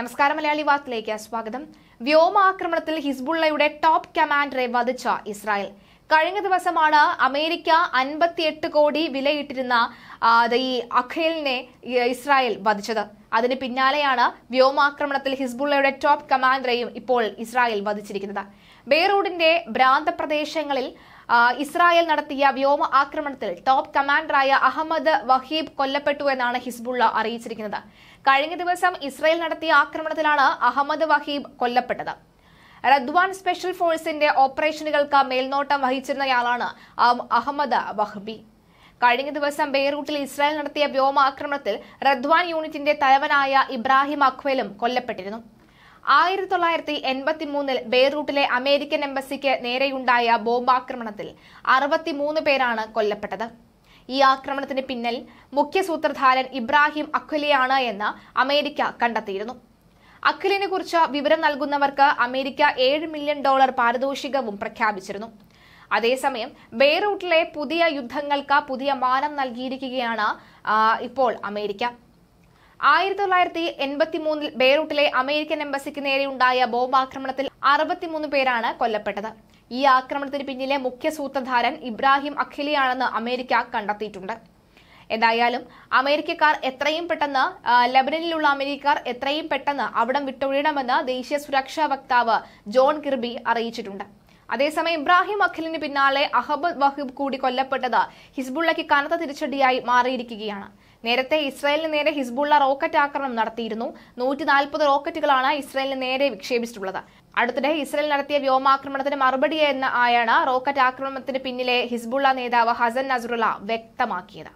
നമസ്കാരം മലയാളി വാർത്തയിലേക്ക് സ്വാഗതം വ്യോമാക്രമണത്തിൽ ഹിസ്ബുള്ളയുടെ ടോപ്പ് കമാൻഡറെ വധിച്ച ഇസ്രായേൽ കഴിഞ്ഞ ദിവസമാണ് അമേരിക്ക അൻപത്തിയെട്ട് കോടി വിലയിട്ടിരുന്ന ഈ അഖേലിനെ ഇസ്രായേൽ വധിച്ചത് അതിന് പിന്നാലെയാണ് വ്യോമാക്രമണത്തിൽ ഹിസ്ബുള്ളയുടെ ടോപ്പ് കമാൻഡറെയും ഇപ്പോൾ ഇസ്രായേൽ വധിച്ചിരിക്കുന്നത് ബെയ്റൂഡിന്റെ ഭ്രാന്ത പ്രദേശങ്ങളിൽ ഇസ്രായേൽ നടത്തിയ വ്യോമ ആക്രമണത്തിൽ ടോപ്പ് കമാൻഡറായ അഹമ്മദ് വഹീബ് കൊല്ലപ്പെട്ടു എന്നാണ് ഹിസ്ബുള്ള അറിയിച്ചിരിക്കുന്നത് കഴിഞ്ഞ ദിവസം ഇസ്രായേൽ നടത്തിയ ആക്രമണത്തിലാണ് അഹമ്മദ് വഹീബ് കൊല്ലപ്പെട്ടത് റദ്വാൻ സ്പെഷ്യൽ ഫോഴ്സിന്റെ ഓപ്പറേഷനുകൾക്ക് മേൽനോട്ടം വഹിച്ചിരുന്നയാളാണ് അഹമ്മദ് വഹബി കഴിഞ്ഞ ദിവസം ബെയ്റൂട്ടിൽ ഇസ്രായേൽ നടത്തിയ വ്യോമാക്രമണത്തിൽ റദ്വാൻ യൂണിറ്റിന്റെ തലവനായ ഇബ്രാഹിം അഖ്വലും കൊല്ലപ്പെട്ടിരുന്നു ആയിരത്തി തൊള്ളായിരത്തി എൺപത്തി മൂന്നിൽ ബെയ്റൂട്ടിലെ അമേരിക്കൻ എംബസിക്ക് നേരെയുണ്ടായ ബോംബാക്രമണത്തിൽ അറുപത്തിമൂന്ന് പേരാണ് കൊല്ലപ്പെട്ടത് ഈ ആക്രമണത്തിന് പിന്നിൽ മുഖ്യ സൂത്രധാരൻ ഇബ്രാഹിം അഖുലിയാണ് എന്ന് അമേരിക്ക കണ്ടെത്തിയിരുന്നു അഖിലിനെ കുറിച്ച് വിവരം നൽകുന്നവർക്ക് അമേരിക്ക ഏഴ് മില്യൺ ഡോളർ പാരിതോഷികവും പ്രഖ്യാപിച്ചിരുന്നു അതേസമയം ബെയ്റൂട്ടിലെ പുതിയ യുദ്ധങ്ങൾക്ക് പുതിയ മാനം നൽകിയിരിക്കുകയാണ് ഇപ്പോൾ അമേരിക്ക ആയിരത്തി തൊള്ളായിരത്തി എൺപത്തി മൂന്നിൽ ബെയ്റൂട്ടിലെ അമേരിക്കൻ എംബസിക്ക് നേരെയുണ്ടായ ബോംബാക്രമണത്തിൽ അറുപത്തിമൂന്ന് പേരാണ് കൊല്ലപ്പെട്ടത് ഈ ആക്രമണത്തിന് പിന്നിലെ മുഖ്യ സൂത്രധാരൻ ഇബ്രാഹിം അഖിലിയാണെന്ന് അമേരിക്ക കണ്ടെത്തിയിട്ടുണ്ട് എന്തായാലും അമേരിക്കക്കാർ എത്രയും പെട്ടെന്ന് ലബനനിലുള്ള അമേരിക്കക്കാർ എത്രയും പെട്ടെന്ന് അവിടം വിട്ടൊഴിയണമെന്ന് ദേശീയ സുരക്ഷാ വക്താവ് ജോൺ കിർബി അറിയിച്ചിട്ടുണ്ട് അതേസമയം ഇബ്രാഹിം അഖിലിന് പിന്നാലെ അഹബദ് വഹീബ് കൂടി കൊല്ലപ്പെട്ടത് ഹിസ്ബുള്ളയ്ക്ക് കനത്ത തിരിച്ചടിയായി മാറിയിരിക്കുകയാണ് നേരത്തെ ഇസ്രായേലിന് നേരെ ഹിസ്ബുള്ള റോക്കറ്റ് ആക്രമണം നടത്തിയിരുന്നു നൂറ്റി നാൽപ്പത് റോക്കറ്റുകളാണ് ഇസ്രായേലിന് നേരെ വിക്ഷേപിച്ചിട്ടുള്ളത് അടുത്തിടെ ഇസ്രായേൽ നടത്തിയ വ്യോമാക്രമണത്തിന് മറുപടി എന്ന ആയാണ് റോക്കറ്റ് ആക്രമണത്തിന് പിന്നിലെ ഹിസ്ബുള്ള നേതാവ് ഹസൻ നസറുള്ള വ്യക്തമാക്കിയത്